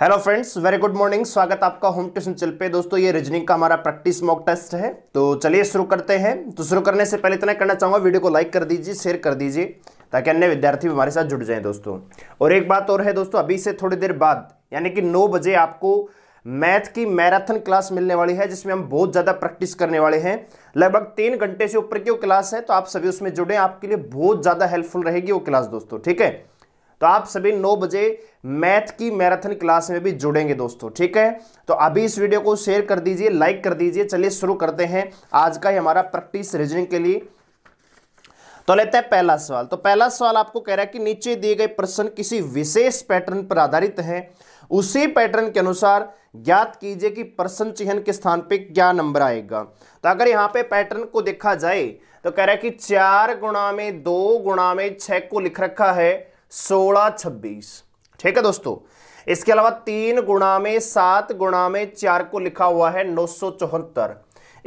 hello friends very good morning स्वागत आपका home tuition चल पे दोस्तों ये रीजनिंग का हमारा प्रैक्टिस मॉक टेस्ट है तो चलिए शुरू करते हैं तो शुरू करने से पहले इतना करना चाहूँगा वीडियो को लाइक कर दीजिए शेयर कर दीजिए ताकि अन्य विद्यार्थी भी हमारे साथ जुड़ जाएं दोस्तों और एक बात और है दोस्तों अभी से थोड़ी देर बाद यानी कि नौ बजे आपको मैथ की मैराथन क्लास मिलने वाली है जिसमें हम बहुत ज़्यादा प्रैक्टिस करने वाले हैं लगभग तीन घंटे से ऊपर की वो क्लास है तो आप सभी उसमें जुड़ें आपके लिए बहुत ज़्यादा हेल्पफुल रहेगी वो क्लास दोस्तों ठीक है तो आप सभी 9 बजे मैथ की मैराथन क्लास में भी जुड़ेंगे दोस्तों ठीक है तो अभी इस वीडियो को शेयर कर दीजिए लाइक कर दीजिए चलिए शुरू करते हैं आज का ही हमारा प्रैक्टिस रीजनिंग के लिए तो लेते हैं पहला सवाल तो पहला सवाल आपको कह रहा है कि नीचे दिए गए प्रश्न किसी विशेष पैटर्न पर आधारित है उसी पैटर्न के अनुसार ज्ञात कीजिए कि प्रश्न चिन्ह के स्थान पे क्या नंबर आएगा तो अगर यहां पे पैटर्न को देखा जाए तो कह रहा है कि चार गुणा में दो गुणा में छ को लिख रखा है सोलह छब्बीस ठीक है दोस्तों इसके अलावा तीन गुणा में सात गुणा में चार को लिखा हुआ है नौ सौ चौहत्तर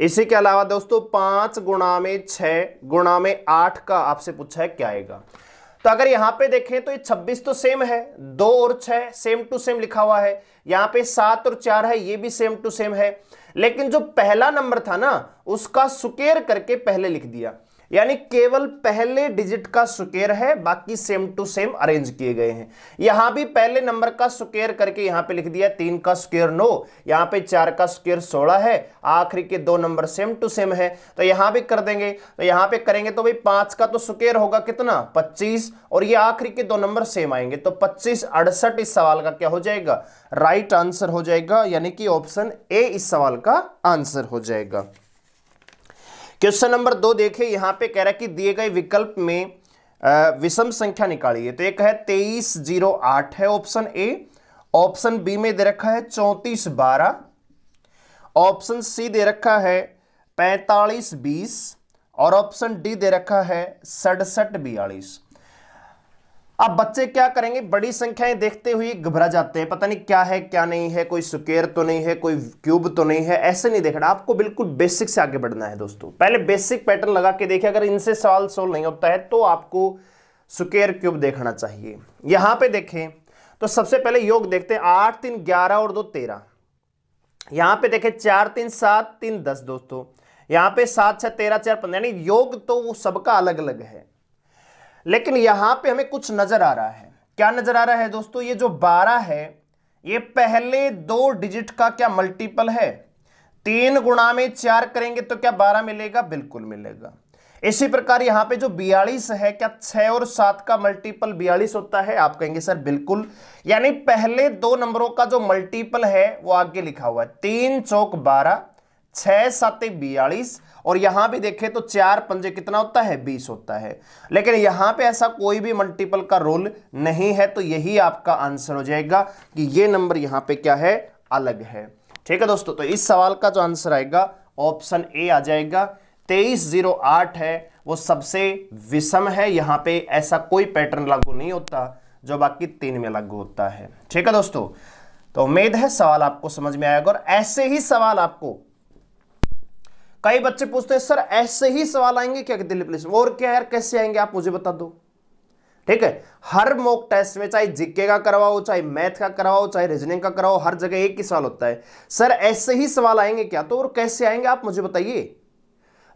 इसी के अलावा दोस्तों पांच गुणा में छह गुणा में आठ का आपसे पूछा है क्या आएगा तो अगर यहां पे देखें तो ये 26 तो सेम है दो और छह सेम टू सेम लिखा हुआ है यहां पे सात और चार है ये भी सेम टू सेम है लेकिन जो पहला नंबर था ना उसका सुकेर करके पहले लिख दिया यानी केवल पहले डिजिट का सुकेर है बाकी सेम टू सेम अरेंज किए गए हैं यहां भी पहले नंबर का सुकेर करके यहां पे लिख दिया तीन का सुकेर नो यहां पे चार का स्केयर सोलह है आखिरी के दो नंबर सेम टू सेम है तो यहां भी कर देंगे तो यहां पे करेंगे तो भाई पांच का तो सुकेर होगा कितना पच्चीस और ये आखिरी के दो नंबर सेम आएंगे तो पच्चीस अड़सठ इस सवाल का क्या हो जाएगा राइट आंसर हो जाएगा यानी कि ऑप्शन ए इस सवाल का आंसर हो जाएगा क्वेश्चन नंबर दो देखिए यहां पे कह रहा है कि दिए गए विकल्प में विषम संख्या निकालिए तो एक है तेईस जीरो आठ है ऑप्शन ए ऑप्शन बी में दे रखा है चौंतीस बारह ऑप्शन सी दे रखा है पैंतालीस बीस और ऑप्शन डी दे रखा है सड़सठ बयालीस अब बच्चे क्या करेंगे बड़ी संख्याएं देखते हुए घबरा जाते हैं पता नहीं क्या है क्या नहीं है कोई स्क्वेयर तो नहीं है कोई क्यूब तो नहीं है ऐसे नहीं देखना आपको बिल्कुल बेसिक से आगे बढ़ना है दोस्तों पहले बेसिक पैटर्न लगा के देखिए अगर इनसे सवाल सोल्व नहीं होता है तो आपको स्क्वेयर क्यूब देखना चाहिए यहां पर देखें तो सबसे पहले योग देखते हैं आठ तीन ग्यारह और दो तेरह यहां पे देखें चार तीन सात तीन दस दोस्तों यहां पे सात छह तेरह चार पंद्रह यानी योग तो वो सबका अलग अलग है लेकिन यहां पे हमें कुछ नजर आ रहा है क्या नजर आ रहा है दोस्तों ये जो 12 है ये पहले दो डिजिट का क्या मल्टीपल है तीन गुणा में चार करेंगे तो क्या बारह मिलेगा बिल्कुल मिलेगा इसी प्रकार यहां पे जो बयालीस है क्या छह और सात का मल्टीपल बयालीस होता है आप कहेंगे सर बिल्कुल यानी पहले दो नंबरों का जो मल्टीपल है वो आगे लिखा हुआ है तीन चौक बारह छह सात बयालीस और यहां भी देखें तो चार पंजे कितना होता है बीस होता है लेकिन यहां पे ऐसा कोई भी मल्टीपल का रोल नहीं है तो यही आपका आंसर हो जाएगा कि ये नंबर यहां पे क्या है अलग है ठीक है दोस्तों तो इस सवाल का जो आंसर आएगा ऑप्शन ए आ जाएगा तेईस जीरो आठ है वो सबसे विषम है यहां पर ऐसा कोई पैटर्न लागू नहीं होता जो बाकी तीन में लागू होता है ठीक है दोस्तों तो उम्मीद है सवाल आपको समझ में आएगा और ऐसे ही सवाल आपको कई बच्चे पूछते हैं सर ऐसे ही सवाल आएंगे क्या दिल्ली पुलिस में और क्या यार कैसे आएंगे आप मुझे बता दो ठीक है हर मॉक टेस्ट में चाहे जीके का करवाओ चाहे मैथ का करवाओ चाहे रीजनिंग का करवाओ हर जगह एक ही सवाल होता है सर ऐसे ही सवाल आएंगे क्या तो और कैसे आएंगे आप मुझे बताइए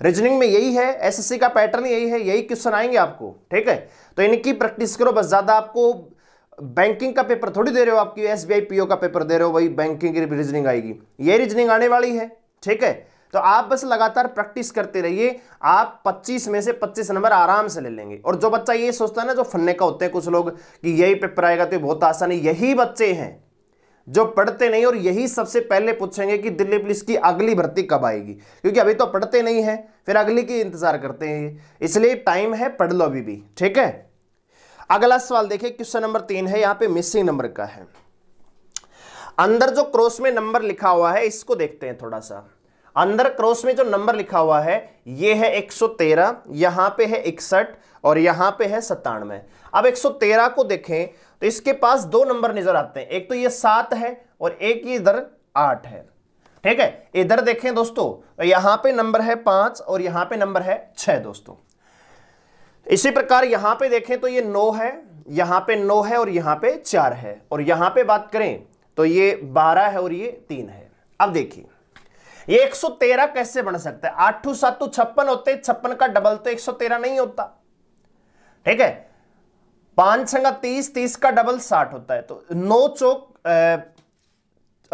रीजनिंग में यही है एसएससी का पैटर्न यही है यही क्वेश्चन आएंगे आपको ठीक है तो इनकी प्रैक्टिस करो बस ज्यादा आपको बैंकिंग का पेपर थोड़ी दे रहे हो आपकी एसबीआई पीओ का पेपर दे रहे हो वही बैंकिंग की रीजनिंग आएगी ये रीजनिंग आने वाली है ठीक है तो आप बस लगातार प्रैक्टिस करते रहिए आप 25 में से 25 नंबर आराम से ले लेंगे और जो बच्चा ये सोचता है ना जो फन्ने का होते हैं कुछ लोग कि यही पेपर आएगा तो बहुत आसान है यही बच्चे हैं जो पढ़ते नहीं और यही सबसे पहले पूछेंगे कि दिल्ली पुलिस की अगली भर्ती कब आएगी क्योंकि अभी तो पढ़ते नहीं है फिर अगली की इंतजार करते हैं इसलिए टाइम है पढ़ लो अभी भी ठीक है अगला सवाल देखिए क्वेश्चन नंबर तीन है यहां पे मिसिंग नंबर का है अंदर जो क्रॉस में नंबर लिखा हुआ है इसको देखते हैं थोड़ा सा अंदर क्रॉस में जो नंबर लिखा हुआ है ये है 113 यहां पर है इकसठ और यहां पे है सत्तानवे अब 113 को देखें तो इसके पास दो नंबर नजर आते हैं एक तो ये सात है और एक ये इधर आठ है ठीक है इधर देखें दोस्तों तो यहां पे नंबर है पांच और यहां पे नंबर है छह दोस्तों इसी प्रकार यहां पे देखें तो ये नौ है यहां पे नौ है और यहां पे चार है और यहां पे बात करें तो ये बारह है और ये तीन है अब देखिए सौ 113 कैसे बन सकता है आठू सात तो छप्पन होते छप्पन का डबल तो 113 नहीं होता ठीक है पांच संगा तीस तीस का डबल साठ होता है तो नौ चौक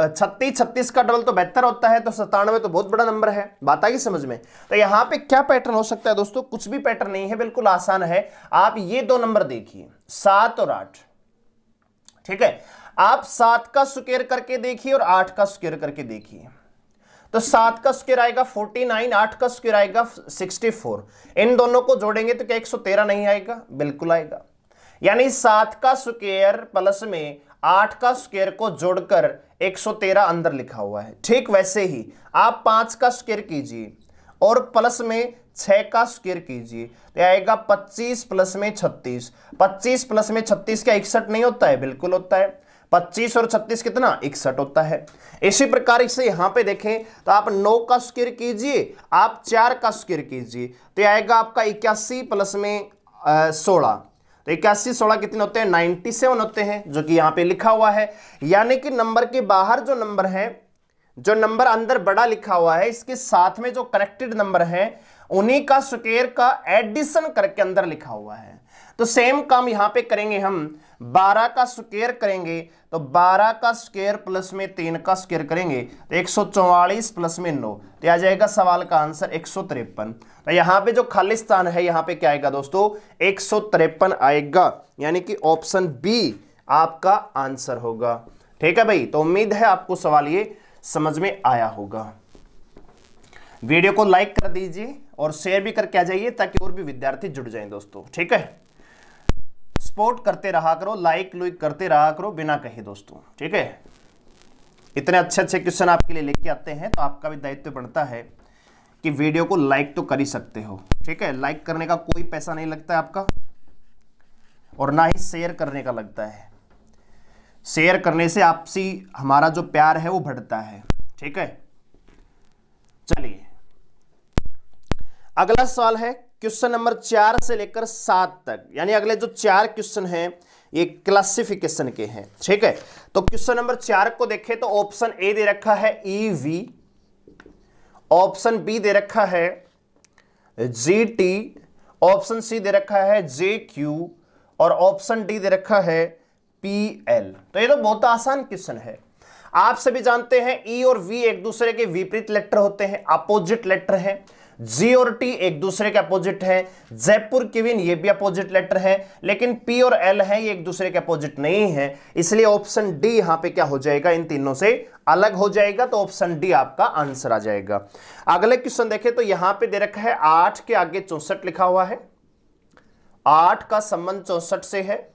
छत्तीस छत्तीस का डबल तो बेहतर होता है तो सत्तानवे तो बहुत बड़ा नंबर है बात आई समझ में तो यहां पे क्या पैटर्न हो सकता है दोस्तों कुछ भी पैटर्न नहीं है बिल्कुल आसान है आप ये दो नंबर देखिए सात और आठ ठीक है आप सात का सुकेर करके देखिए और आठ का सुकेर करके देखिए तो सात का स्क्वायर आएगा फोर्टी नाइन आठ का स्क्र आएगा सिक्सटी फोर इन दोनों को जोड़ेंगे तो क्या एक सौ तेरह नहीं आएगा बिल्कुल आएगा यानी सात का स्क्वायर प्लस में आठ का स्क्र को जोड़कर एक सौ तेरह अंदर लिखा हुआ है ठीक वैसे ही आप पांच का स्क्वायर कीजिए और प्लस में छह का स्क्वायर कीजिए तो आएगा पच्चीस प्लस में छत्तीस पच्चीस प्लस में छत्तीस का इकसठ नहीं होता है बिल्कुल होता है 25 और 36 कितना इकसठ होता है इसी प्रकार से यहां पे देखें तो आप 9 का स्क्र कीजिए आप 4 का स्क्र कीजिए तो आएगा आपका इक्यासी प्लस में सोलह तो इक्यासी सोलह कितने होते हैं नाइन्टी सेवन होते हैं जो कि यहां पे लिखा हुआ है यानी कि नंबर के बाहर जो नंबर है जो नंबर अंदर बड़ा लिखा हुआ है इसके साथ में जो कनेक्टेड नंबर है उन्हीं का स्क्वेयर का एडिशन करके अंदर लिखा हुआ है तो सेम काम यहां पे करेंगे हम 12 का स्क्वेयर करेंगे तो 12 का स्क्वेयर प्लस में 3 का स्क्वेयर करेंगे तो 144 प्लस में 9 तो आ जाएगा सवाल का आंसर एक तो यहां पे जो खाली स्थान है यहां पे क्या आएगा दोस्तों एक आएगा यानी कि ऑप्शन बी आपका आंसर होगा ठीक है भाई तो उम्मीद है आपको सवाल ये समझ में आया होगा वीडियो को लाइक कर दीजिए और शेयर भी करके आ जाइए ताकि और भी विद्यार्थी जुड़ जाएं दोस्तों ठीक है सपोर्ट करते रहा करो लाइक लुइक करते रहा करो बिना कहे दोस्तों ठीक है इतने अच्छे अच्छे क्वेश्चन आपके लिए लेके आते हैं तो आपका भी दायित्व बनता है कि वीडियो को लाइक तो कर ही सकते हो ठीक है लाइक करने का कोई पैसा नहीं लगता है आपका और ना ही शेयर करने का लगता है शेयर करने से आपसी हमारा जो प्यार है वो बढ़ता है ठीक है चलिए अगला सवाल है क्वेश्चन नंबर चार से लेकर सात तक यानी अगले जो चार क्वेश्चन हैं ये क्लासिफिकेशन के हैं ठीक है तो क्वेश्चन नंबर चार को देखें तो ऑप्शन ए दे रखा है ई वी ऑप्शन बी दे रखा है जी टी ऑप्शन सी दे रखा है जे क्यू और ऑप्शन डी दे रखा है पी एल तो ये तो बहुत आसान क्वेश्चन है आप सभी जानते हैं ई e और वी एक दूसरे के विपरीत लेटर होते हैं अपोजिट लेटर है जी और टी एक दूसरे के अपोजिट है जयपुर किविन ये भी अपोजिट लेटर है लेकिन पी और एल है ये एक दूसरे के अपोजिट नहीं है इसलिए ऑप्शन डी यहां पे क्या हो जाएगा इन तीनों से अलग हो जाएगा तो ऑप्शन डी आपका आंसर आ जाएगा अगले क्वेश्चन देखें तो यहां पे दे रखा है आठ के आगे चौसठ लिखा हुआ है आठ का संबंध चौसठ से है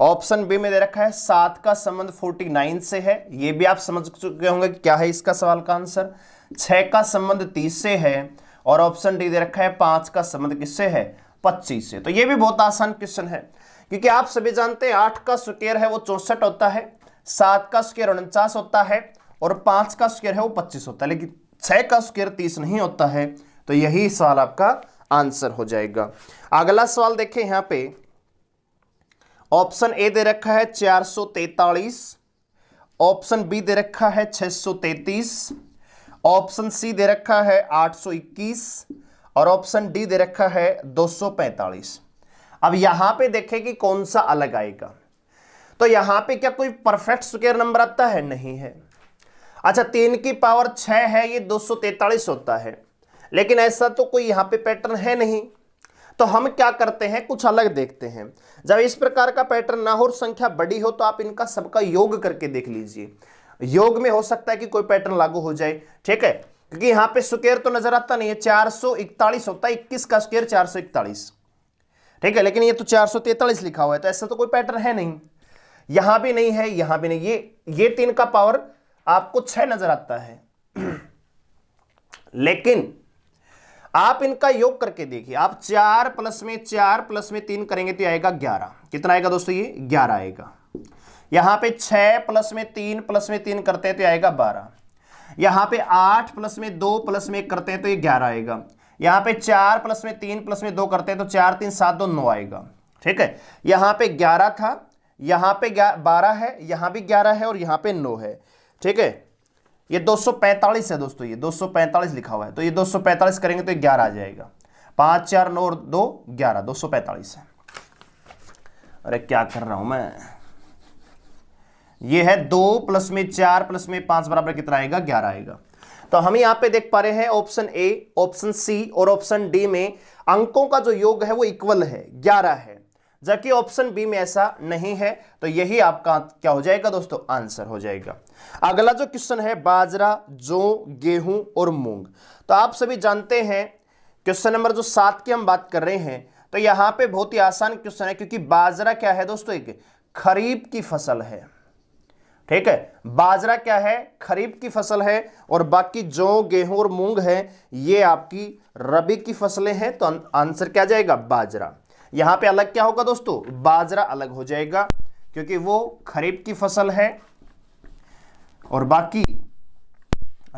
ऑप्शन बी में दे रखा है सात का संबंध 49 से है ये भी आप समझ चुके होंगे क्या है इसका सवाल का आंसर छः का संबंध तीस से है और ऑप्शन डी दे रखा है पांच का संबंध किससे है पच्चीस से तो ये भी बहुत आसान क्वेश्चन है क्योंकि आप सभी जानते हैं आठ का स्क्वेयर है वो चौसठ होता है सात का स्क्वेयर उनचास होता है और पांच का स्क्वेयर है वो पच्चीस होता है लेकिन छह का स्क्वेयर तीस नहीं होता है तो यही सवाल आपका आंसर हो जाएगा अगला सवाल देखें यहाँ पे ऑप्शन ए दे रखा है चार सौ तैतालीस ऑप्शन बी दे रखा है छः सौ तैतीस ऑप्शन सी दे रखा है आठ सौ इक्कीस और ऑप्शन डी दे रखा है दो सौ पैंतालीस अब यहां पे देखें कि कौन सा अलग आएगा तो यहां पे क्या कोई परफेक्ट स्क्वायर नंबर आता है नहीं है अच्छा तीन की पावर छ है ये दो सौ तैतालीस होता है लेकिन ऐसा तो कोई यहां पे पैटर्न है नहीं तो हम क्या करते हैं कुछ अलग देखते हैं जब इस प्रकार का पैटर्न ना हो और संख्या बड़ी हो तो आप इनका सबका योग करके देख लीजिए योग में हो सकता है कि कोई पैटर्न लागू हो जाए ठीक है क्योंकि यहां पे स्क्वेयर तो नजर आता नहीं है चार सौ इकतालीस होता है इक्कीस का स्क्वेयर चार सौ इकतालीस ठीक है लेकिन ये तो चार सौ तैतालीस लिखा हुआ है तो ऐसा तो कोई पैटर्न है नहीं यहां भी नहीं है यहां भी नहीं ये ये तीन का पावर आपको छह नजर आता है लेकिन आप इनका योग करके देखिए आप चार प्लस में चार प्लस में तीन करेंगे तो आएगा ग्यारह कितना आएगा दोस्तों ये ग्यारह आएगा यहां पे छह प्लस में तीन प्लस में तीन करते हैं तो आएगा बारह यहां पे आठ प्लस में दो प्लस में एक करते हैं तो ये ग्यारह आएगा यहां पे चार प्लस में तीन प्लस में दो करते हैं तो चार तीन सात दो नौ आएगा ठीक है यहां पे ग्यारह था यहां पे बारह है यहां भी ग्यारह है और यहां पे नौ है ठीक है ये 245 है दोस्तों ये 245 लिखा हुआ है तो ये 245 करेंगे तो ग्यारह आ जाएगा पांच चार नौ दो ग्यारह दो सौ पैंतालीस है अरे क्या कर रहा हूं मैं ये है दो प्लस में चार प्लस में पांच बराबर कितना आएगा ग्यारह आएगा तो हम यहां पे देख पा रहे हैं ऑप्शन ए ऑप्शन सी और ऑप्शन डी में अंकों का जो योग है वो इक्वल है ग्यारह है जबकि ऑप्शन बी में ऐसा नहीं है तो यही आपका क्या हो जाएगा दोस्तों आंसर हो जाएगा अगला जो क्वेश्चन है बाजरा जो गेहूं और मूंग तो आप सभी जानते हैं क्वेश्चन नंबर जो सात की हम बात कर रहे हैं तो यहां पे बहुत ही आसान क्वेश्चन है क्योंकि बाजरा क्या है दोस्तों एक खरीफ की फसल है ठीक है बाजरा क्या है खरीफ की फसल है और बाकी जो गेहूं और मूंग है ये आपकी रबी की फसलें हैं तो आंसर क्या जाएगा बाजरा यहां पे अलग क्या होगा दोस्तों बाजरा अलग हो जाएगा क्योंकि वो खरीफ की फसल है और बाकी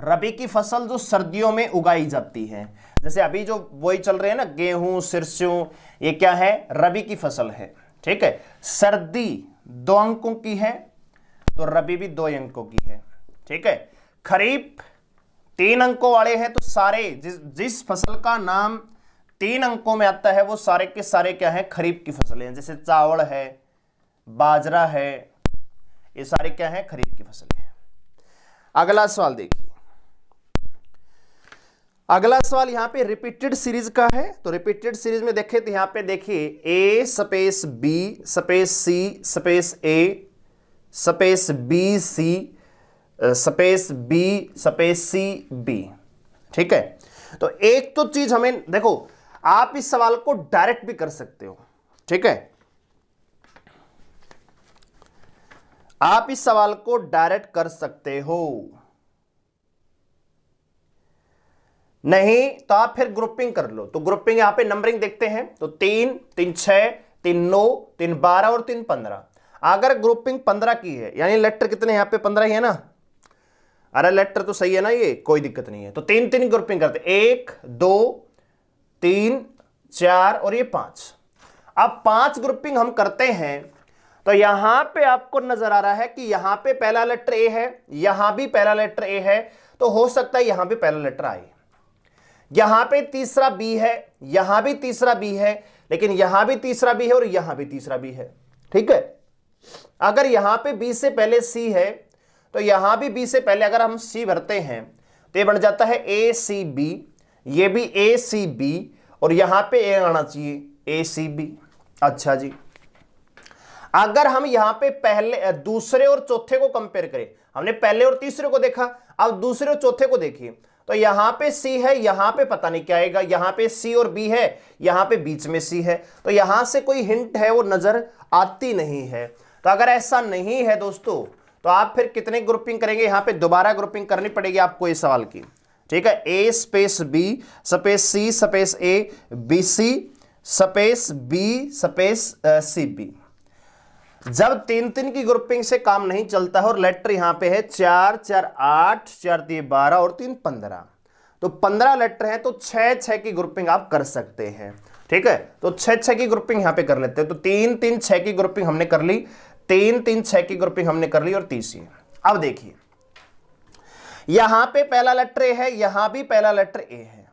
रबी की फसल जो सर्दियों में उगाई जाती है जैसे अभी जो वही चल रहे हैं ना गेहूं सिरसों ये क्या है रबी की फसल है ठीक है सर्दी दो अंकों की है तो रबी भी दो अंकों की है ठीक है खरीफ तीन अंकों वाले हैं तो सारे जिस जिस फसल का नाम तीन अंकों में आता है वो सारे के सारे क्या है खरीफ की फसलें हैं जैसे चावल है बाजरा है ये सारे क्या है खरीफ की फसलें अगला सवाल देखिए अगला सवाल यहां पे रिपीटेड सीरीज का है तो रिपीटेड सीरीज में देखे तो यहां पे देखिए A space B space C space A space B C space B space C B ठीक है तो एक तो चीज हमें देखो आप इस सवाल को डायरेक्ट भी कर सकते हो ठीक है आप इस सवाल को डायरेक्ट कर सकते हो नहीं तो आप फिर ग्रुपिंग कर लो तो ग्रुपिंग यहां पे नंबरिंग देखते हैं तो तीन तीन छह तीन नौ तीन बारह और तीन पंद्रह अगर ग्रुपिंग पंद्रह की है यानी लेटर कितने यहां पे पंद्रह ही है ना अरे लेटर तो सही है ना ये कोई दिक्कत नहीं है तो तीन तीन ग्रुपिंग करते एक दो तीन चार और ये पांच अब पांच ग्रुपिंग हम करते हैं तो यहां पे आपको नजर आ रहा है कि यहां पे पहला लेटर ए है यहां भी पहला लेटर ए है तो हो सकता है यहां पे पहला लेटर आए यहां पे तीसरा बी है यहां भी तीसरा बी है लेकिन यहां भी तीसरा बी है और यहां भी तीसरा बी है ठीक है अगर यहां पे बी से पहले सी है तो यहां भी बी से पहले अगर हम सी भरते हैं तो ये बन जाता है ए सी बी ये भी ए सी बी और यहां पे ए आना चाहिए ए सी बी अच्छा जी अगर हम यहां पे पहले दूसरे और चौथे को कंपेयर करें हमने पहले और तीसरे को देखा अब दूसरे और चौथे को देखिए तो यहां पे सी है यहां पे पता नहीं क्या आएगा यहां पे सी और बी है यहां पे बीच में सी है तो यहां से कोई हिंट है वो नजर आती नहीं है तो अगर ऐसा नहीं है दोस्तों तो आप फिर कितने ग्रुपिंग करेंगे यहां पे दोबारा ग्रुपिंग करनी पड़ेगी आपको इस सवाल की ठीक है A space B space C space A B C space B space C B जब तीन तीन की ग्रुपिंग से काम नहीं चलता है और लेटर यहां पे है चार चार आठ चार तीन बारह और तीन पंद्रह तो पंद्रह लेटर है तो छह छह की ग्रुपिंग आप कर सकते हैं ठीक है तो छह छह की ग्रुपिंग यहां पे कर लेते हैं तो तीन तीन छह की ग्रुपिंग हमने कर ली तीन तीन छह की ग्रुपिंग हमने कर ली और तीसरी अब देखिए यहां पे पहला लेटर ए है यहां भी पहला लेटर ए है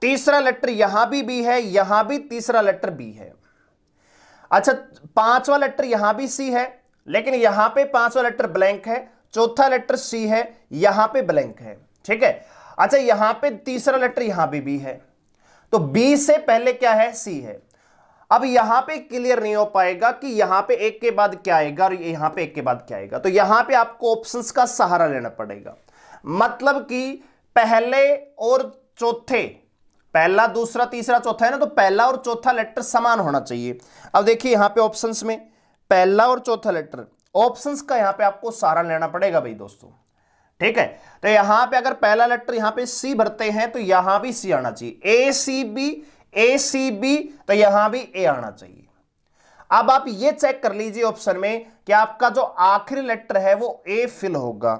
तीसरा लेटर यहां भी बी है यहां भी तीसरा लेटर बी है अच्छा पांचवा लेटर यहां भी सी है लेकिन यहां पे पांचवा लेटर ब्लैंक है चौथा लेटर सी है यहां पे ब्लैंक है ठीक है अच्छा यहां पे तीसरा लेटर यहां भी बी है तो बी से पहले क्या है सी है अब यहां पे क्लियर नहीं हो पाएगा कि यहां पे एक के बाद क्या आएगा और यहां पे एक के बाद क्या आएगा तो यहां पे आपको ऑप्शंस का सहारा लेना पड़ेगा मतलब कि पहले और चौथे पहला दूसरा तीसरा चौथा है ना तो पहला और चौथा लेटर समान होना चाहिए अब देखिए यहां पे ऑप्शंस में पहला और चौथा लेटर ऑप्शंस का यहां पे आपको सारा लेना पड़ेगा भाई दोस्तों ठीक है तो यहां पे अगर पहला लेटर यहां पे सी भरते हैं तो यहां भी सी आना चाहिए ए सी बी ए सी बी तो यहां भी ए आना चाहिए अब आप ये चेक कर लीजिए ऑप्शन में कि आपका जो आखिरी लेटर है वो ए फिल होगा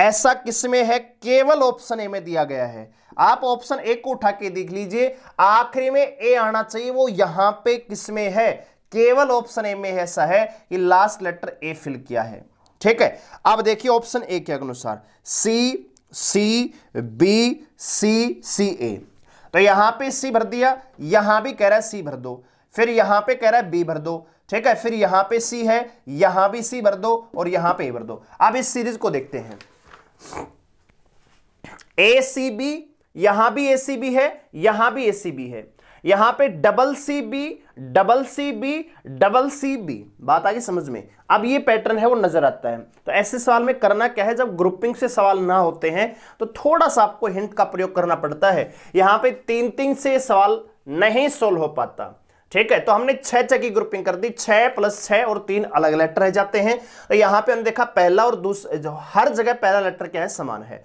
ऐसा किसमें है केवल ऑप्शन ए में दिया गया है आप ऑप्शन ए को उठा के देख लीजिए आखिरी में ए आना चाहिए वो यहां पे किसमें है केवल ऑप्शन ए में ऐसा है कि लास्ट लेटर ए फिल किया है ठीक है अब देखिए ऑप्शन ए के अनुसार सी सी बी सी सी ए तो यहां पे सी भर दिया यहां भी कह रहा है सी भर दो फिर यहां पे कह रहा है बी भर दो ठीक है फिर यहां पे सी है यहां भी सी भर दो और यहां पे ए भर दो अब इस सीरीज को देखते हैं ए सी बी यहां भी ए सी बी है यहां भी ए सी बी है यहां पे double C B double C B double C B बात आ गई समझ में अब ये पैटर्न है वो नजर आता है तो ऐसे सवाल में करना क्या है जब ग्रुपिंग से सवाल ना होते हैं तो थोड़ा सा आपको हिंट का प्रयोग करना पड़ता है यहां पे तीन तीन से सवाल नहीं सोल्व हो पाता ठीक है तो हमने छह छह की ग्रुपिंग कर दी छह प्लस छह और तीन अलग लेटर रह जाते हैं यहां पे हम देखा पहला और दूसरा हर जगह पहला लेटर क्या है समान है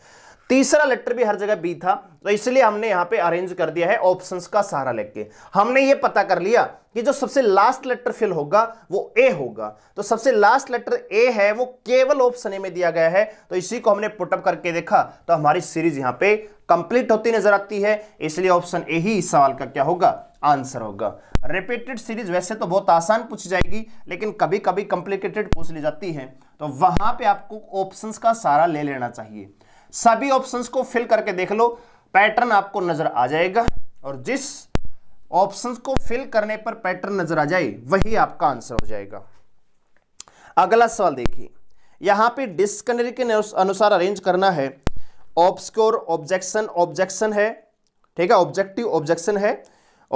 तीसरा लेटर भी हर जगह बी था तो इसलिए हमने यहाँ पे अरेंज कर दिया है ऑप्शंस का सहारा लेके हमने ये पता कर लिया कि जो सबसे लास्ट लेटर फिल होगा वो ए होगा तो सबसे लास्ट लेटर ए है वो केवल ऑप्शन ए में दिया गया है तो इसी को हमने पुटअप करके देखा तो हमारी सीरीज यहाँ पे कंप्लीट होती नजर आती है इसलिए ऑप्शन ए ही इस सवाल का क्या होगा आंसर होगा रिपीटेड सीरीज वैसे तो बहुत आसान पूछी जाएगी लेकिन कभी कभी कॉम्प्लिकेटेड पूछ ली जाती है तो वहां पे आपको ऑप्शंस का सहारा ले लेना चाहिए सभी ऑप्शंस को फिल करके देख लो पैटर्न आपको नजर आ जाएगा और जिस ऑप्शंस को फिल करने पर पैटर्न नजर आ जाए वही आपका आंसर हो जाएगा अगला सवाल देखिए यहां पे डिस्कनरी के अनुसार अरेंज करना है ऑब्सक्योर ऑब्जेक्शन ऑब्जेक्शन है ठीक है ऑब्जेक्टिव ऑब्जेक्शन है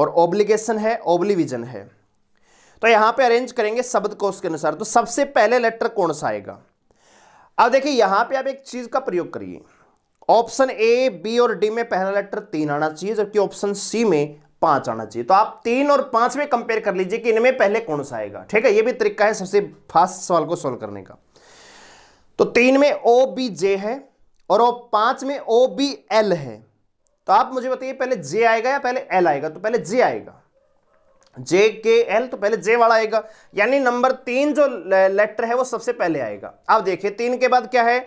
और ऑब्लिगेशन है ऑब्लिविजन है तो यहां पे अरेंज करेंगे शब्द कोश के अनुसार तो सबसे पहले लेटर कौन सा आएगा अब देखिए यहां पे आप एक चीज का प्रयोग करिए ऑप्शन ए बी और डी में पहला लेटर तीन आना चाहिए जबकि ऑप्शन सी में पांच आना चाहिए तो आप तीन और पांच में कंपेयर कर लीजिए कि इनमें पहले कौन सा आएगा ठीक है ये भी तरीका है सबसे फास्ट सवाल को सोल्व करने का तो तीन में ओ बी जे है और पांच में ओ बी एल है तो आप मुझे बताइए पहले जे आएगा या पहले एल आएगा तो पहले जे आएगा जे के एल तो पहले जे वाला आएगा यानी नंबर तीन जो लेटर है वो सबसे पहले आएगा अब देखिए तीन के बाद क्या है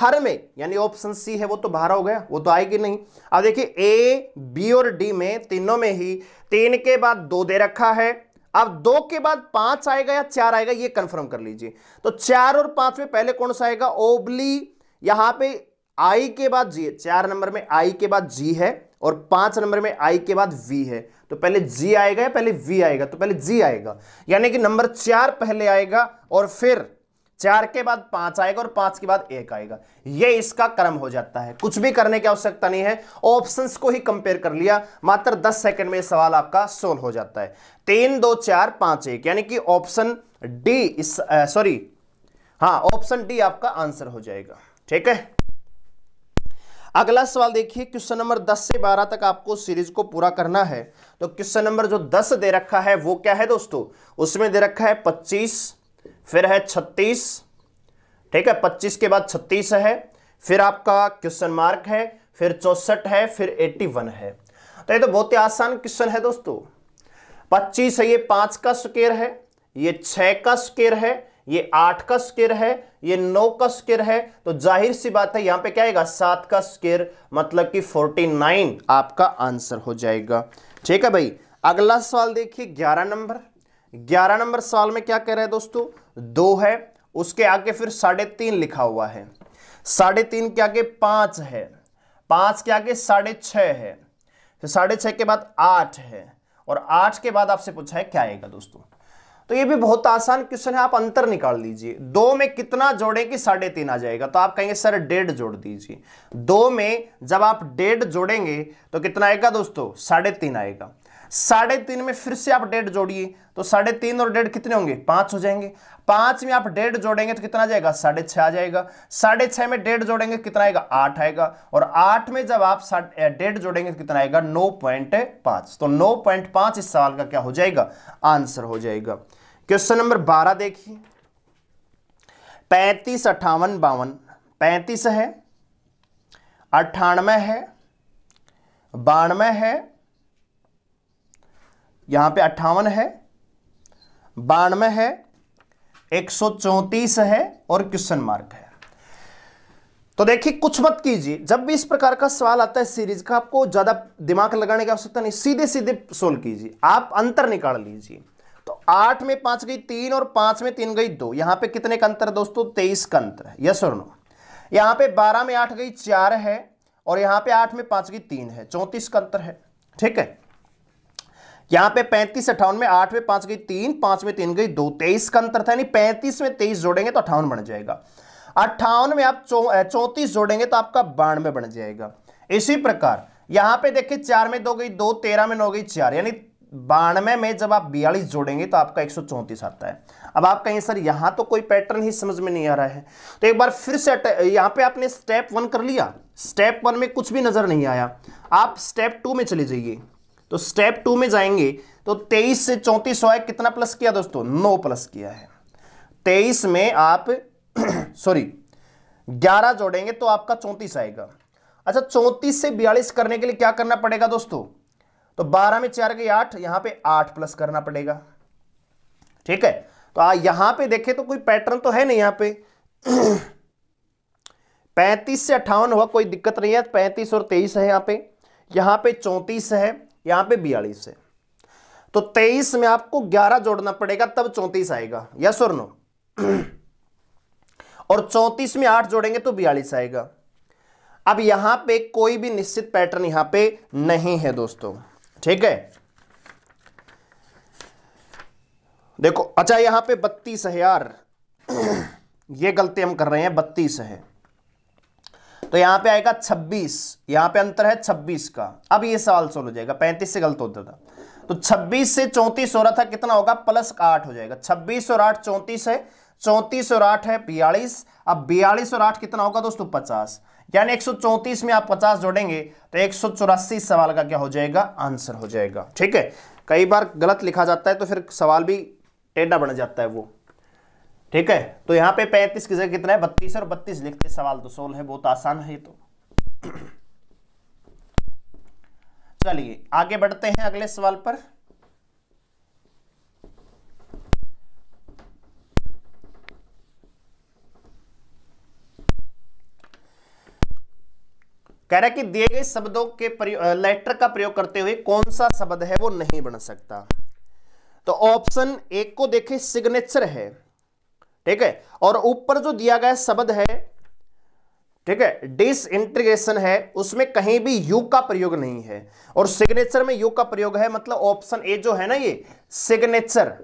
हर में यानी ऑप्शन सी है वो तो बाहर हो गया वो तो आएगी नहीं अब देखिए ए बी और डी में तीनों में ही तीन के बाद दो दे रखा है अब दो के बाद पांच आएगा या चार आएगा ये कंफर्म कर लीजिए तो चार और पांच में पहले कौन सा आएगा ओबली यहां पे आई के बाद जी है चार नंबर में आई के बाद जी है और पांच नंबर में आई के बाद वी है तो पहले जी आएगा या पहले वी आएगा तो पहले जी आएगा यानी कि नंबर चार पहले आएगा और फिर चार के बाद पांच आएगा और पांच के बाद एक आएगा यह इसका क्रम हो जाता है कुछ भी करने की आवश्यकता नहीं है ऑप्शंस को ही कंपेयर कर लिया मात्र दस सेकंड में सवाल आपका सोल्व हो जाता है तीन दो चार पांच एक यानी कि ऑप्शन डी सॉरी हाँ ऑप्शन डी आपका आंसर हो जाएगा ठीक है अगला सवाल देखिए क्वेश्चन नंबर 10 से 12 तक आपको सीरीज को पूरा करना है तो क्वेश्चन नंबर जो 10 दे रखा है वो क्या है दोस्तों उसमें दे रखा है 25 फिर है 36 ठीक है 25 के बाद 36 है फिर आपका क्वेश्चन मार्क है फिर चौसठ है फिर 81 है तो ये तो बहुत ही आसान क्वेश्चन है दोस्तों 25 है ये पांच का स्क्वेयर है ये छ का स्केयर है ये आठ का स्केर है ये नौ का स्केर है तो जाहिर सी बात है यहां पे क्या आएगा सात का स्केर मतलब कि फोर्टी नाइन आपका आंसर हो जाएगा ठीक है भाई अगला सवाल देखिए ग्यारह नंबर ग्यारह नंबर सवाल में क्या कह रहे हैं दोस्तों दो है उसके आगे फिर साढ़े तीन लिखा हुआ है साढ़े तीन के आगे पांच है पांच के आगे साढ़े छह है फिर साढ़े छह के बाद आठ है और आठ के बाद आपसे पूछा है क्या आएगा दोस्तों तो ये भी बहुत आसान क्वेश्चन है आप अंतर निकाल लीजिए दो में कितना जोड़ेंगे साढ़े तीन आ जाएगा तो आप कहेंगे सर डेढ़ जोड़ दीजिए दो में जब आप डेढ़ जोड़ेंगे तो कितना आएगा दोस्तों साढ़े तीन आएगा साढ़े तीन में फिर से आप डेढ़ जोड़िए तो साढ़े तीन और डेढ़ कितने होंगे पांच हो जाएंगे पांच में आप डेढ़ जोड़ेंगे तो कितना जाएगा साढ़े छह आ जाएगा साढ़े छह में डेढ़ जोड़ेंगे कितना आएगा आठ आएगा और आठ में जब आप डेढ़ जोड़ेंगे तो कितना आएगा नौ पॉइंट पांच तो नौ पॉइंट पांच इस सवाल का क्या हो जाएगा आंसर हो जाएगा क्वेश्चन नंबर बारह देखिए पैंतीस अट्ठावन बावन पैंतीस है अट्ठानवे है बानवे है यहां पे अट्ठावन है बानवे है एक सौ चौंतीस है और क्वेश्चन मार्क है तो देखिए कुछ मत कीजिए जब भी इस प्रकार का सवाल आता है सीरीज का आपको ज़्यादा दिमाग लगाने की आवश्यकता नहीं सीधे सीधे सोल्व कीजिए आप अंतर निकाल लीजिए तो आठ में पांच गई तीन और पांच में तीन गई दो यहां पे कितने का अंतर दोस्तों तेईस का अंतर है यस और नो यहां पे बारह में आठ गई चार है और यहां पे आठ में पांच गई तीन है चौंतीस का अंतर है ठीक है यहां पे पैंतीस अट्ठावन में आठ में पांच गई तीन पांच में तीन गई दो तेईस का अंतर था यानी पैंतीस में तेईस जोड़ेंगे तो अट्ठावन बन जाएगा अट्ठावन में आप चौंतीस जोड़ेंगे तो आपका बानवे बन जाएगा इसी प्रकार यहां पे देखिए चार में दो गई दो तेरह में नौ गई चार यानी बानवे में जब आप बयालीस जोड़ेंगे तो आपका एक आता है अब आप कहें सर यहां तो कोई पैटर्न ही समझ में नहीं आ रहा है तो एक बार फिर से यहां पे आपने स्टेप वन कर लिया स्टेप वन में कुछ भी नज़र नहीं आया आप स्टेप टू में चले जाइए तो स्टेप टू में जाएंगे तो 23 से चौंतीस सौ कितना प्लस किया दोस्तों नौ प्लस किया है तेईस में आप सॉरी ग्यारह जोड़ेंगे तो आपका चौंतीस आएगा अच्छा चौंतीस से बयालीस करने के लिए क्या करना पड़ेगा दोस्तों तो बारह में चार गई आठ यहां पे आठ प्लस करना पड़ेगा ठीक है तो आ, यहां पे देखे तो कोई पैटर्न तो है नहीं यहां पे पैंतीस से अट्ठावन हुआ कोई दिक्कत नहीं है पैंतीस और तेईस है यहां पे यहां पे 34 है यहां पे बयालीस है तो तेईस में आपको ग्यारह जोड़ना पड़ेगा तब 34 आएगा यस और नो और 34 में आठ जोड़ेंगे तो बयालीस आएगा अब यहां पे कोई भी निश्चित पैटर्न यहां पे नहीं है दोस्तों ठीक है देखो अच्छा यहां पे बत्तीस है यार ये गलती हम कर रहे हैं बत्तीस है तो यहां पे आएगा छब्बीस यहां पे अंतर है छब्बीस का अब ये सवाल सोल हो जाएगा पैंतीस से गलत होता था तो छब्बीस से चौंतीस हो रहा था कितना होगा प्लस आठ हो जाएगा छब्बीस और आठ चौंतीस है चौंतीस और आठ है बयालीस अब बयालीस और आठ कितना होगा दोस्तों पचास यानी एक में आप पचास जोड़ेंगे तो एक सवाल का क्या हो जाएगा आंसर हो जाएगा ठीक है कई बार गलत लिखा जाता है तो फिर सवाल भी टेढ़ा बन जाता है वो ठीक है तो यहां पे 35 की जगह कितना है बत्तीस और बत्तीस लिखते सवाल तो सोल है बहुत आसान है तो चलिए आगे बढ़ते हैं अगले सवाल पर कह रहा है कि दिए गए शब्दों के लेटर का प्रयोग करते हुए कौन सा शब्द है वो नहीं बन सकता तो ऑप्शन एक को देखे सिग्नेचर है ठीक है और ऊपर जो दिया गया शब्द है ठीक है डिस इंटीग्रेशन है उसमें कहीं भी यू का प्रयोग नहीं है और सिग्नेचर में यू का प्रयोग है मतलब ऑप्शन ए जो है ना ये सिग्नेचर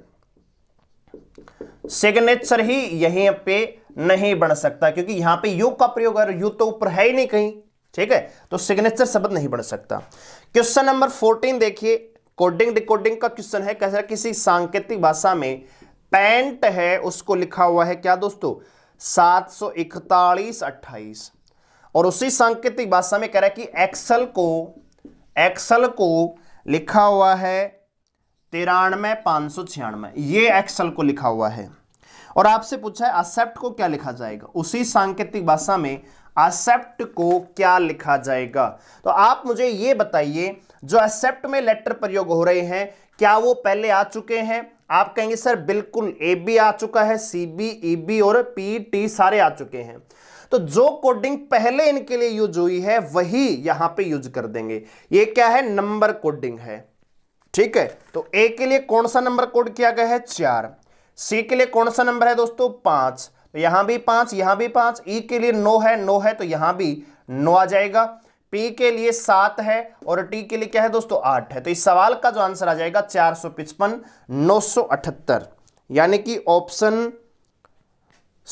सिग्नेचर ही यहीं पे नहीं बन सकता क्योंकि यहां पे यू का प्रयोग है यू तो ऊपर है ही नहीं कहीं ठीक है तो सिग्नेचर शब्द नहीं बन सकता क्वेश्चन नंबर फोर्टीन देखिए कोडिंग डिकोडिंग का क्वेश्चन है कैसे किसी सांकेतिक भाषा में पैंट है उसको लिखा हुआ है क्या दोस्तों सात सौ इकतालीस अट्ठाईस और उसी सांकेतिक भाषा में कह रहा है कि एक्सल को एक्सल को लिखा हुआ है तिरानवे पांच सौ छियानवे ये एक्सल को लिखा हुआ है और आपसे पूछा है असेप्ट को क्या लिखा जाएगा उसी सांकेतिक भाषा में असेप्ट को क्या लिखा जाएगा तो आप मुझे ये बताइए जो असेप्ट में लेटर प्रयोग हो रहे हैं क्या वो पहले आ चुके हैं आप कहेंगे सर बिल्कुल ए बी आ चुका है सी बी ई बी और पी टी सारे आ चुके हैं तो जो कोडिंग पहले इनके लिए यूज हुई है वही यहां पे यूज कर देंगे ये क्या है नंबर कोडिंग है ठीक है तो ए के लिए कौन सा नंबर कोड किया गया है चार सी के लिए कौन सा नंबर है दोस्तों पांच तो यहां भी पांच यहां भी पांच ई e के लिए नो है नो है तो यहां भी नो आ जाएगा पी के लिए सात है और टी के लिए क्या है दोस्तों आठ है तो इस सवाल का जो आंसर आ जाएगा चार सौ पिचपन नौ सौ अठहत्तर यानी कि ऑप्शन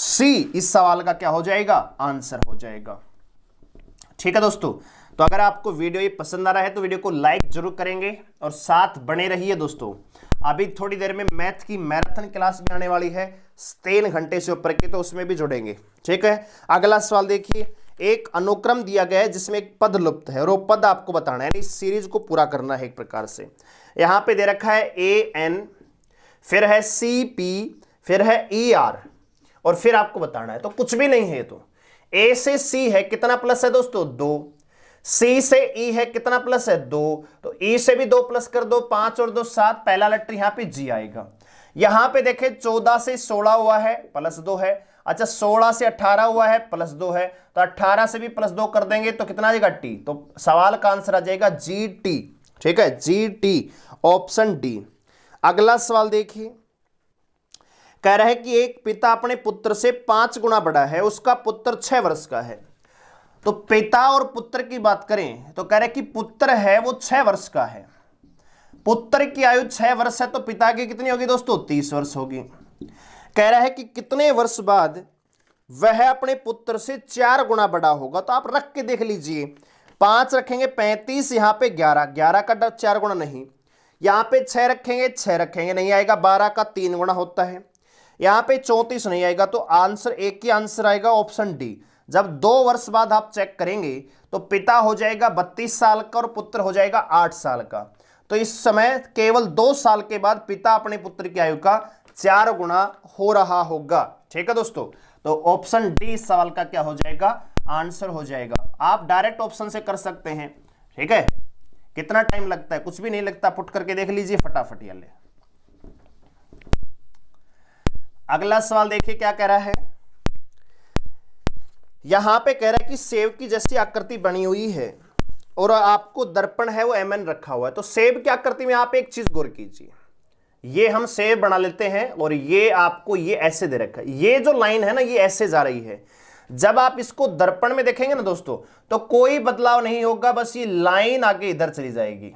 सी इस सवाल का क्या हो जाएगा आंसर हो जाएगा ठीक है दोस्तों तो अगर आपको वीडियो ये पसंद आ रहा है तो वीडियो को लाइक जरूर करेंगे और साथ बने रहिए दोस्तों अभी थोड़ी देर में मैथ की मैराथन क्लास भी आने वाली है तीन घंटे से ऊपर की तो उसमें भी जुड़ेंगे ठीक है अगला सवाल देखिए एक अनुक्रम दिया गया है जिसमें एक पद लुप्त है और वो पद आपको बताना है इस सीरीज को पूरा करना है एक प्रकार से यहां पे दे रखा है ए एन फिर है सी पी फिर है ई e, आर और फिर आपको बताना है तो कुछ भी नहीं है तो ए से सी है कितना प्लस है दोस्तों दो सी से ई है कितना प्लस है दो तो ई से भी दो प्लस कर दो पांच और दो सात पहला लेटर यहां पे जी आएगा यहां पे देखें चौदह से सोलह हुआ है प्लस दो है अच्छा सोलह से अठारह हुआ है प्लस दो है तो अट्ठारह से भी प्लस दो कर देंगे तो कितना आ जाएगा टी तो सवाल का आंसर आ जाएगा जी टी ठीक है जी टी ऑप्शन डी अगला सवाल देखिए कह रहा है कि एक पिता अपने पुत्र से पांच गुना बड़ा है उसका पुत्र छह वर्ष का है तो पिता और पुत्र की बात करें तो कह रहे कि पुत्र है वो छह वर्ष का है पुत्र की आयु छह वर्ष है तो पिता की कितनी होगी दोस्तों तीस वर्ष होगी कह रहा है कि कितने वर्ष बाद वह अपने पुत्र से चार गुना बड़ा होगा तो आप रख के देख लीजिए पांच रखेंगे पैंतीस यहां पे ग्यारह ग्यारह का चार गुना नहीं यहां पे छह रखेंगे छह रखेंगे नहीं आएगा बारह का तीन गुना होता है यहां पे चौंतीस नहीं आएगा तो आंसर एक ही आंसर आएगा ऑप्शन डी जब दो वर्ष बाद आप चेक करेंगे तो पिता हो जाएगा बत्तीस साल का और पुत्र हो जाएगा आठ साल का तो इस समय केवल दो साल के बाद पिता अपने पुत्र की आयु का चार गुणा हो रहा होगा ठीक है दोस्तों तो ऑप्शन डी इस सवाल का क्या हो जाएगा आंसर हो जाएगा आप डायरेक्ट ऑप्शन से कर सकते हैं ठीक है कितना टाइम लगता है कुछ भी नहीं लगता पुट करके देख लीजिए फटाफट ये अगला सवाल देखिए क्या कह रहा है यहां पे कह रहा है कि सेब की जैसी आकृति बनी हुई है और आपको दर्पण है वो एम एन रखा हुआ है तो सेब की आकृति में आप एक चीज गौर कीजिए ये हम सेब बना लेते हैं और ये आपको ये ऐसे दे रखा है ये जो लाइन है ना ये ऐसे जा रही है जब आप इसको दर्पण में देखेंगे ना दोस्तों तो कोई बदलाव नहीं होगा बस ये लाइन आगे इधर चली जाएगी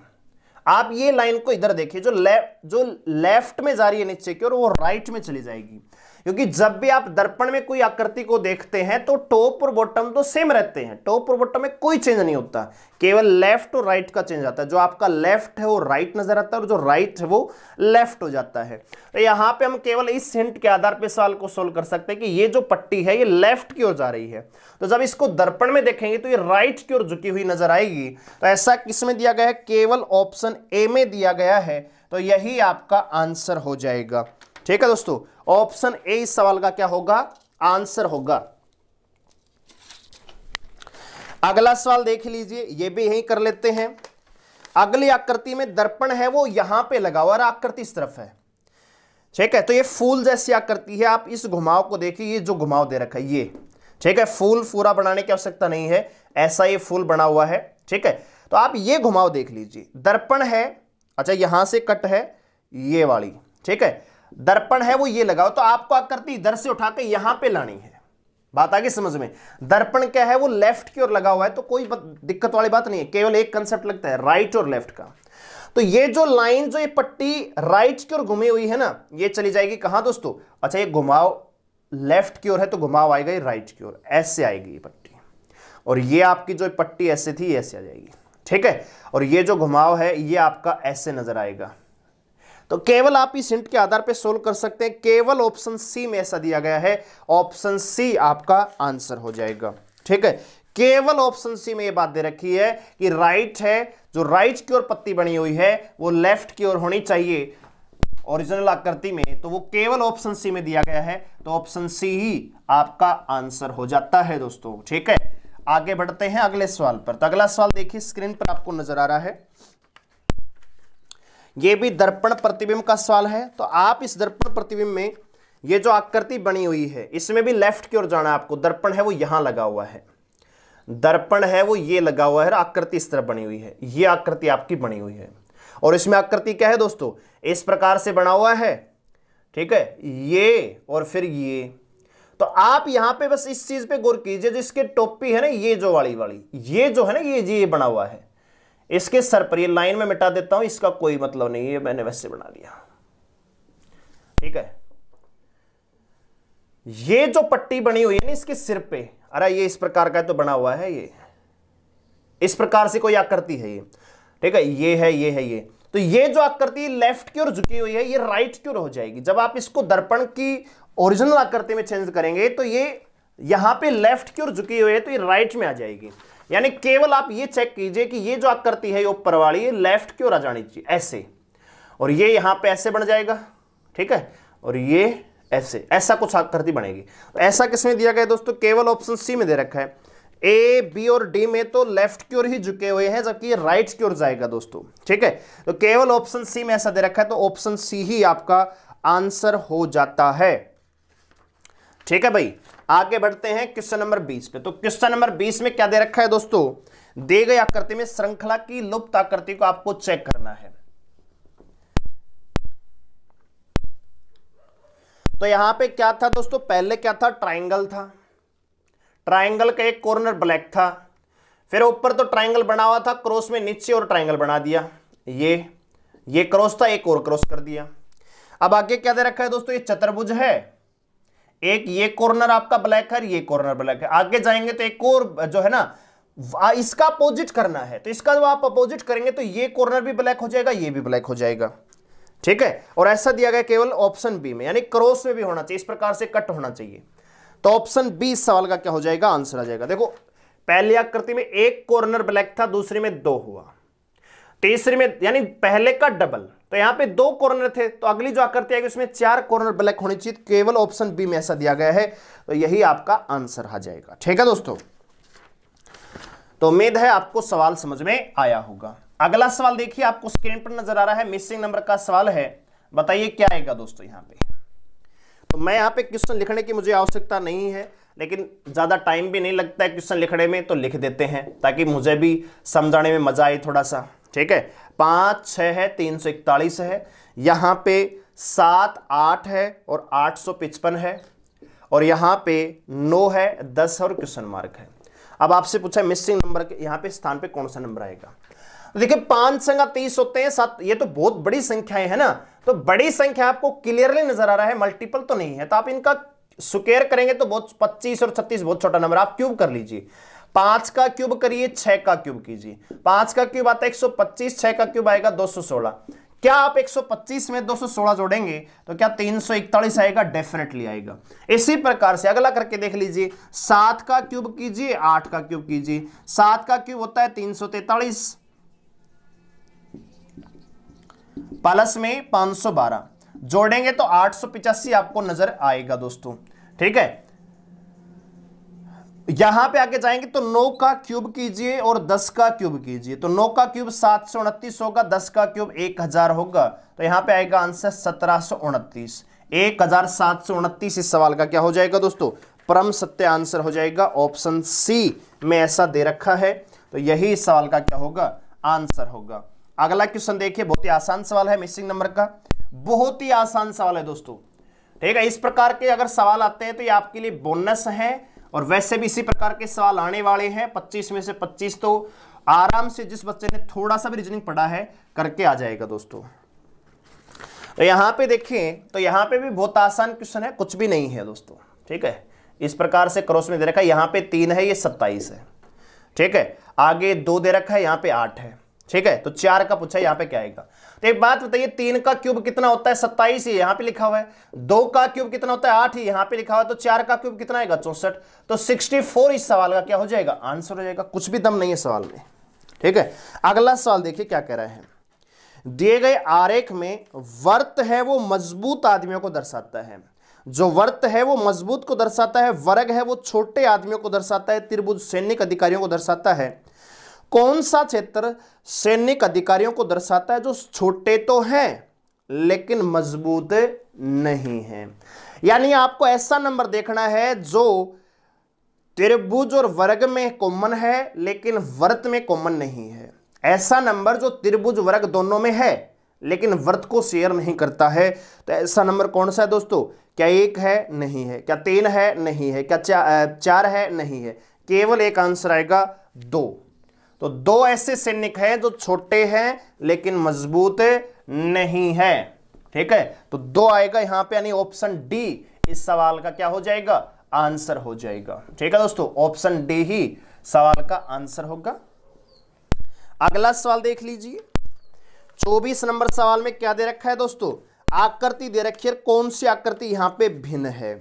आप ये लाइन को इधर देखिए जो लेफ्ट जो लेफ्ट में जा रही है नीचे की और वो राइट में चली जाएगी क्योंकि जब भी आप दर्पण में कोई आकृति को देखते हैं तो टॉप और बॉटम तो सेम रहते हैं टॉप और बॉटम में कोई चेंज नहीं होता केवल लेफ्ट और राइट का चेंज आता है जो आपका लेफ्ट है वो राइट नजर आता है और जो राइट है वो लेफ्ट हो जाता है तो यहां पे हम केवल इस हिंट के आधार पर सवाल को सोल्व कर सकते हैं कि ये जो पट्टी है ये लेफ्ट की ओर जा रही है तो जब इसको दर्पण में देखेंगे तो ये राइट की ओर झुकी हुई नजर आएगी तो ऐसा किसमें दिया गया है केवल ऑप्शन ए में दिया गया है तो यही आपका आंसर हो जाएगा ठीक है दोस्तों ऑप्शन ए इस सवाल का क्या होगा आंसर होगा अगला सवाल देख लीजिए ये भी यही कर लेते हैं अगली आकृति में दर्पण है वो यहां पे लगा हुआ और आकृति इस तरफ है ठीक है तो ये फूल जैसी आकृति है आप इस घुमाव को देखिए ये जो घुमाव दे रखा है ये ठीक है फूल पूरा बनाने की आवश्यकता नहीं है ऐसा ये फूल बना हुआ है ठीक है तो आप ये घुमाव देख लीजिए दर्पण है अच्छा यहां से कट है ये वाली ठीक है दर्पण है वो ये लगाओ तो आपको आकृति इधर से उठाकर यहां पे लानी है बात आगे समझ में दर्पण क्या है वो लेफ्ट की ओर लगा हुआ है तो कोई दिक्कत वाली बात नहीं है केवल एक कंसेप्ट लगता है राइट और लेफ्ट का तो ये जो लाइन जो ये पट्टी राइट की ओर घुमी हुई है ना ये चली जाएगी कहां दोस्तों अच्छा ये घुमाओ लेफ्ट की ओर है तो घुमाव आएगा राइट की ओर ऐसे आएगी ये पट्टी और ये आपकी जो पट्टी ऐसे थी ऐसे आ जाएगी ठीक है और ये जो घुमाव है ये आपका ऐसे नजर आएगा तो केवल आप इस हिंट के आधार पर सोल्व कर सकते हैं केवल ऑप्शन सी में ऐसा दिया गया है ऑप्शन सी आपका आंसर हो जाएगा ठीक है केवल ऑप्शन सी में ये बात दे रखी है कि राइट है जो राइट की ओर पत्ती बनी हुई है वो लेफ्ट की ओर होनी चाहिए ओरिजिनल आकृति में तो वो केवल ऑप्शन सी में दिया गया है तो ऑप्शन सी ही आपका आंसर हो जाता है दोस्तों ठीक है आगे बढ़ते हैं अगले सवाल पर तो अगला सवाल देखिए स्क्रीन पर आपको नजर आ रहा है ये भी दर्पण प्रतिबिंब का सवाल है तो आप इस दर्पण प्रतिबिंब में ये जो आकृति बनी हुई है इसमें भी लेफ्ट की ओर जाना है आपको दर्पण है वो यहां लगा हुआ है दर्पण है वो ये लगा हुआ है आकृति इस तरह बनी हुई है ये आकृति आपकी बनी हुई है और इसमें आकृति क्या है दोस्तों इस प्रकार से बना हुआ है ठीक है ये और फिर ये तो आप यहां पे बस इस चीज पे गौर कीजिए जिसके टोपी है ना ये जो वाली वाली ये जो है ना ये ये बना हुआ है इसके सर पर ये लाइन में मिटा देता हूं इसका कोई मतलब नहीं है मैंने वैसे बना लिया ठीक है ये जो पट्टी बनी हुई है ना इसके सिर पे अरे ये इस प्रकार का तो बना हुआ है ये इस प्रकार से कोई आकृति है ये ठीक है ये है ये है ये तो ये जो आकृति लेफ्ट की ओर झुकी हुई है ये राइट की ओर हो जाएगी जब आप इसको दर्पण की ओरिजिनल आकृति में चेंज करेंगे तो ये यहां पे लेफ्ट की ओर झुकी हुई है तो ये राइट में आ जाएगी यानी केवल आप ये चेक कीजिए कि ये जो आकृति है ये ऊपर वाली लेफ्ट की ओर आ जानी चाहिए ऐसे और ये यहां पे ऐसे बन जाएगा ठीक है और ये ऐसे ऐसा कुछ आकृति बनेगी तो ऐसा किसमें दिया गया दोस्तों केवल ऑप्शन सी में दे रखा है ए बी और डी में तो लेफ्ट की ओर ही झुके हुए हैं जबकि राइट की ओर जाएगा दोस्तों ठीक है तो केवल ऑप्शन सी में ऐसा दे रखा है तो ऑप्शन सी ही आपका आंसर हो जाता है ठीक है भाई आगे बढ़ते हैं क्वेश्चन नंबर 20 पे तो क्वेश्चन नंबर 20 में क्या दे रखा है दोस्तों दी गई आकृति में श्रृंखला की लुप्त आकृति को आपको चेक करना है तो यहां पे क्या था दोस्तों पहले क्या था ट्राइंगल था ट्राइंगल का एक कॉर्नर ब्लैक था फिर ऊपर तो ट्राइंगल बना हुआ था क्रॉस में नीचे और ट्राइंगल बना दिया ये ये क्रॉस था एक और क्रॉस कर दिया अब आगे क्या दे रखा है दोस्तों ये चतुर्भुज है एक ये कॉर्नर आपका ब्लैक है ये कॉर्नर ब्लैक है आगे जाएंगे तो एक और जो है ना इसका अपोजिट करना है तो इसका जब आप अपोजिट करेंगे तो ये कॉर्नर भी ब्लैक हो जाएगा ये भी ब्लैक हो जाएगा ठीक है और ऐसा दिया गया केवल ऑप्शन बी में यानी क्रॉस में भी होना चाहिए इस प्रकार से कट होना चाहिए तो ऑप्शन बी इस सवाल का क्या हो जाएगा आंसर आ जाएगा देखो पहली आकृति में एक कॉर्नर ब्लैक था दूसरे में दो हुआ तीसरी में यानी पहले का डबल तो यहां पे दो कॉर्नर थे तो अगली जो आकृति आएगी उसमें चार कॉर्नर ब्लैक होनी चाहिए केवल ऑप्शन बी में ऐसा दिया गया है तो यही आपका आंसर आ जाएगा ठीक है दोस्तों तो उम्मीद है आपको सवाल समझ में आया होगा अगला सवाल देखिए आपको स्क्रीन पर नजर आ रहा है मिसिंग नंबर का सवाल है बताइए क्या आएगा दोस्तों यहां पर तो मैं यहां पर क्वेश्चन लिखने की मुझे आवश्यकता नहीं है लेकिन ज़्यादा टाइम भी नहीं लगता है क्वेश्चन लिखने में तो लिख देते हैं ताकि मुझे भी समझाने में मज़ा आए थोड़ा सा ठीक है पांच छ है तीन सौ इकतालीस है यहां पे सात आठ है और आठ सौ पिचपन है और यहां पे नौ है दस और क्वेश्चन मार्क है अब आपसे पूछा मिसिंग नंबर के पे स्थान पे कौन सा नंबर आएगा देखिए पांच संख्या तीस होते हैं सात ये तो बहुत बड़ी संख्याएं है ना तो बड़ी संख्या आपको क्लियरली नजर आ रहा है मल्टीपल तो नहीं है तो आप इनका सुकेयर करेंगे तो बहुत पच्चीस और छत्तीस बहुत छोटा नंबर आप क्यूब कर लीजिए पांच का क्यूब करिए छह का क्यूब कीजिए पांच का क्यूब आता है एक सौ पच्चीस छह का क्यूब आएगा दो सौ सोलह क्या आप 125 में 216 जोड़ेंगे तो क्या 341 आएगा डेफिनेटली आएगा इसी प्रकार से अगला करके देख लीजिए सात का क्यूब कीजिए आठ का क्यूब कीजिए सात का क्यूब होता है तैतालीस प्लस में 512 जोड़ेंगे तो आठ आपको नजर आएगा दोस्तों ठीक है यहां पे आके जाएंगे तो 9 का क्यूब कीजिए और 10 का क्यूब कीजिए तो 9 का क्यूब सात सौ उनतीस होगा 10 का क्यूब 1000 होगा तो यहां पे आएगा आंसर सत्रह सौ उनतीस एक हजार सात सौ उनतीस इस सवाल का क्या हो जाएगा दोस्तों परम सत्य आंसर हो जाएगा ऑप्शन सी में ऐसा दे रखा है तो यही इस सवाल का क्या होगा आंसर होगा अगला क्वेश्चन देखिए बहुत ही आसान सवाल है मिसिंग नंबर का बहुत ही आसान सवाल है दोस्तों ठीक है इस प्रकार के अगर सवाल आते हैं तो ये आपके लिए बोनस है और वैसे भी इसी प्रकार के सवाल आने वाले हैं पच्चीस में से पच्चीस तो आराम से जिस बच्चे ने थोड़ा सा भी रीजनिंग पढ़ा है करके आ जाएगा दोस्तों तो यहां पे देखें तो यहां पे भी बहुत आसान क्वेश्चन है कुछ भी नहीं है दोस्तों ठीक है इस प्रकार से क्रॉस में दे रखा है यहां पे तीन है ये सत्ताईस है ठीक है आगे दो दे रखा है यहां पे आठ है ठीक है तो चार का पूछा यहां पे क्या आएगा तो एक बात बताइए तीन का क्यूब कितना होता है सत्ताईस ही यहां पे लिखा हुआ है दो का क्यूब कितना होता है आठ ही यहां पे लिखा हुआ है तो चार का क्यूब कितना आएगा चौसठ तो सिक्सटी फोर इस सवाल का क्या हो जाएगा आंसर हो जाएगा कुछ भी दम नहीं है सवाल में ठीक है अगला सवाल देखिए क्या कह रहा है दिए गए आरेख में वर्त है वो मजबूत आदमियों को दर्शाता है जो वर्त है वो मजबूत को दर्शाता है वर्ग है वो छोटे आदमियों को दर्शाता है त्रिभुज सैनिक अधिकारियों को दर्शाता है कौन सा क्षेत्र सैनिक अधिकारियों को दर्शाता है जो छोटे तो हैं लेकिन मजबूत नहीं है यानी आपको ऐसा नंबर देखना है जो त्रिभुज और वर्ग में कॉमन है लेकिन वर्त में कॉमन नहीं है ऐसा नंबर जो त्रिभुज वर्ग दोनों में है लेकिन वर्त को शेयर नहीं करता है तो ऐसा नंबर कौन सा है दोस्तों क्या एक है नहीं है क्या तीन है नहीं है क्या चा, चार है नहीं है केवल एक आंसर आएगा दो तो दो ऐसे सैनिक हैं जो छोटे हैं लेकिन मजबूत नहीं है ठीक है तो दो आएगा यहां पे यानी ऑप्शन डी इस सवाल का क्या हो जाएगा आंसर हो जाएगा ठीक है दोस्तों ऑप्शन डी ही सवाल का आंसर होगा अगला सवाल देख लीजिए चौबीस नंबर सवाल में क्या दे रखा है दोस्तों आकृति दे रखी है कौन सी आकृति यहां पे भिन्न है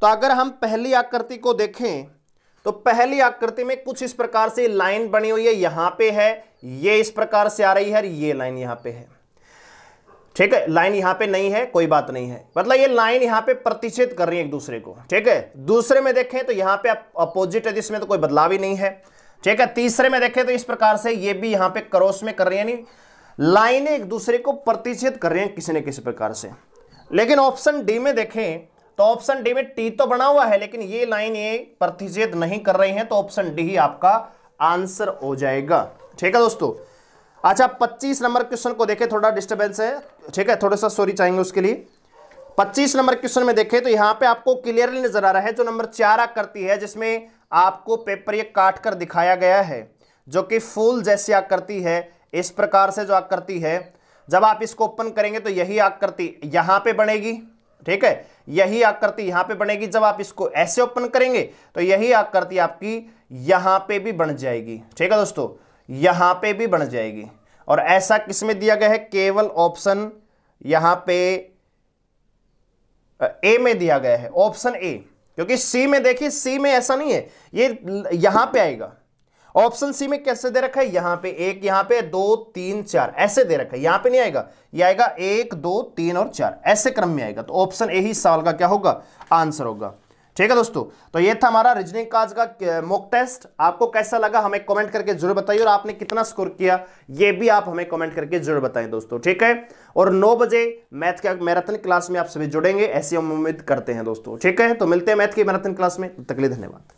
तो अगर हम पहली आकृति को देखें तो पहली आकृति में कुछ इस प्रकार से लाइन बनी हुई है यहां पे है ये इस प्रकार से आ रही है और ये लाइन यहां पे है ठीक है लाइन यहां पे नहीं है कोई बात नहीं है मतलब ये लाइन यहां पे प्रतिषेध कर रही है एक दूसरे को ठीक है दूसरे में देखें तो यहां पे अपोजिट है जिसमें तो कोई बदलाव ही नहीं है ठीक है तीसरे में देखें तो इस प्रकार से ये भी यहां पे क्रोस में कर रही है लाइने एक दूसरे को प्रतिषेध कर रही है किसी न किसी प्रकार से लेकिन ऑप्शन डी में देखें तो ऑप्शन डी में टी तो बना हुआ है लेकिन ये लाइन ये प्रतिषेध नहीं कर रही है तो ऑप्शन डी ही आपका आंसर हो जाएगा ठीक है दोस्तों अच्छा 25 नंबर क्वेश्चन को देखें थोड़ा डिस्टर्बेंस है ठीक है थोड़ा सा सॉरी चाहेंगे उसके लिए 25 नंबर क्वेश्चन में देखें तो यहाँ पे आपको क्लियरली नजर आ रहा है जो नंबर चार आकृति है जिसमें आपको पेपर ये काट कर दिखाया गया है जो कि फूल जैसी आकृति है इस प्रकार से जो आकृति है जब आप इसको ओपन करेंगे तो यही आकृति यहां यहाँ पे बनेगी ठीक है यही आकृति यहां पे बनेगी जब आप इसको ऐसे ओपन करेंगे तो यही आकृति आपकी यहां पे भी बन जाएगी ठीक है दोस्तों यहां पे भी बन जाएगी और ऐसा किसमें दिया गया है केवल ऑप्शन यहां पे ए में दिया गया है ऑप्शन ए क्योंकि सी में देखिए सी में ऐसा नहीं है ये यहां पे आएगा ऑप्शन सी में कैसे दे रखा है यहां पे एक यहां पे दो तीन चार ऐसे दे रखा है यहां पे नहीं आएगा ये आएगा एक दो तीन और चार ऐसे क्रम में आएगा तो ऑप्शन ए ही सवाल का क्या होगा आंसर होगा ठीक है दोस्तों तो ये था हमारा रीजनिंग काज का मॉक टेस्ट आपको कैसा लगा हमें कमेंट करके जरूर बताइए और आपने कितना स्कोर किया ये भी आप हमें कमेंट करके जरूर बताएं दोस्तों ठीक है और 9 बजे मैथ के मैराथन क्लास में आप सभी जुड़ेंगे ऐसी हम उम्मीद करते हैं दोस्तों ठीक है तो मिलते हैं मैथ की मैराथन क्लास में तकली धन्यवाद